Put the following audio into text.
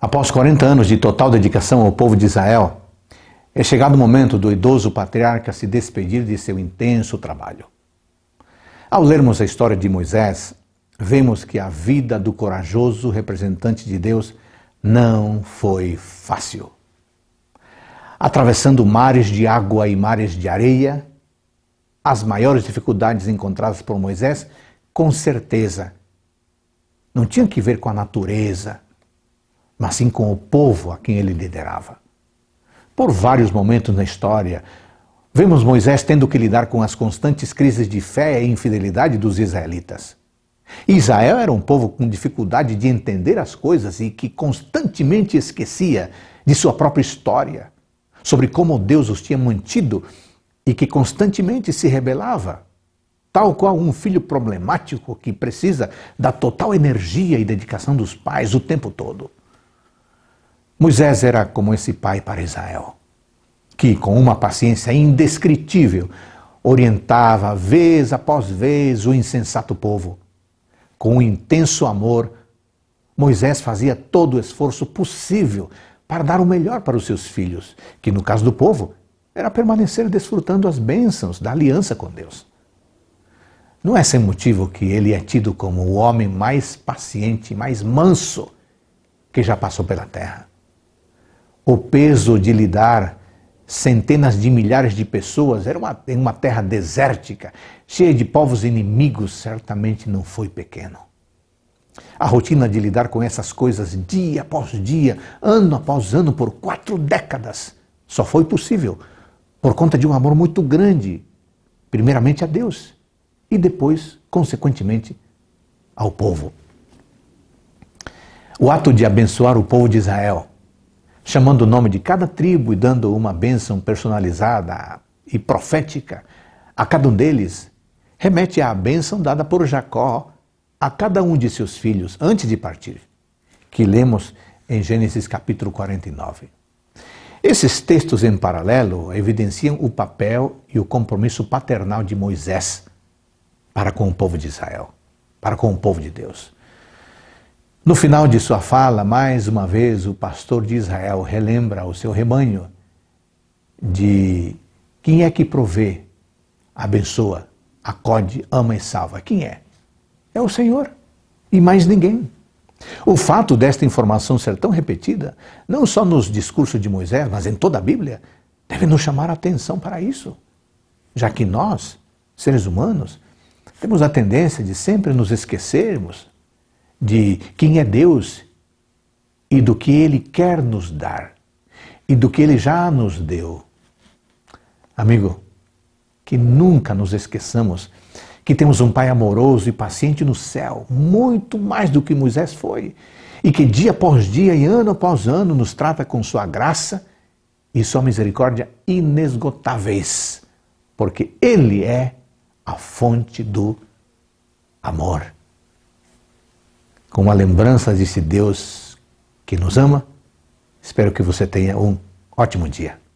Após 40 anos de total dedicação ao povo de Israel, é chegado o momento do idoso patriarca se despedir de seu intenso trabalho. Ao lermos a história de Moisés, vemos que a vida do corajoso representante de Deus não foi fácil. Atravessando mares de água e mares de areia, as maiores dificuldades encontradas por Moisés, com certeza, não tinham que ver com a natureza, mas sim com o povo a quem ele liderava. Por vários momentos na história, vemos Moisés tendo que lidar com as constantes crises de fé e infidelidade dos israelitas. Israel era um povo com dificuldade de entender as coisas e que constantemente esquecia de sua própria história, sobre como Deus os tinha mantido e que constantemente se rebelava, tal qual um filho problemático que precisa da total energia e dedicação dos pais o tempo todo. Moisés era como esse pai para Israel, que com uma paciência indescritível orientava vez após vez o insensato povo. Com um intenso amor, Moisés fazia todo o esforço possível para dar o melhor para os seus filhos, que no caso do povo era permanecer desfrutando as bênçãos da aliança com Deus. Não é sem motivo que ele é tido como o homem mais paciente, mais manso que já passou pela terra o peso de lidar centenas de milhares de pessoas, era uma, uma terra desértica, cheia de povos inimigos, certamente não foi pequeno. A rotina de lidar com essas coisas dia após dia, ano após ano, por quatro décadas, só foi possível por conta de um amor muito grande, primeiramente a Deus e depois, consequentemente, ao povo. O ato de abençoar o povo de Israel chamando o nome de cada tribo e dando uma bênção personalizada e profética a cada um deles, remete à bênção dada por Jacó a cada um de seus filhos antes de partir, que lemos em Gênesis capítulo 49. Esses textos em paralelo evidenciam o papel e o compromisso paternal de Moisés para com o povo de Israel, para com o povo de Deus. No final de sua fala, mais uma vez, o pastor de Israel relembra ao seu rebanho de quem é que provê, abençoa, acode, ama e salva. Quem é? É o Senhor e mais ninguém. O fato desta informação ser tão repetida, não só nos discursos de Moisés, mas em toda a Bíblia, deve nos chamar a atenção para isso, já que nós, seres humanos, temos a tendência de sempre nos esquecermos de quem é Deus e do que Ele quer nos dar e do que Ele já nos deu. Amigo, que nunca nos esqueçamos que temos um Pai amoroso e paciente no céu, muito mais do que Moisés foi, e que dia após dia e ano após ano nos trata com Sua graça e Sua misericórdia inesgotáveis, porque Ele é a fonte do amor com a lembrança desse Deus que nos ama. Espero que você tenha um ótimo dia.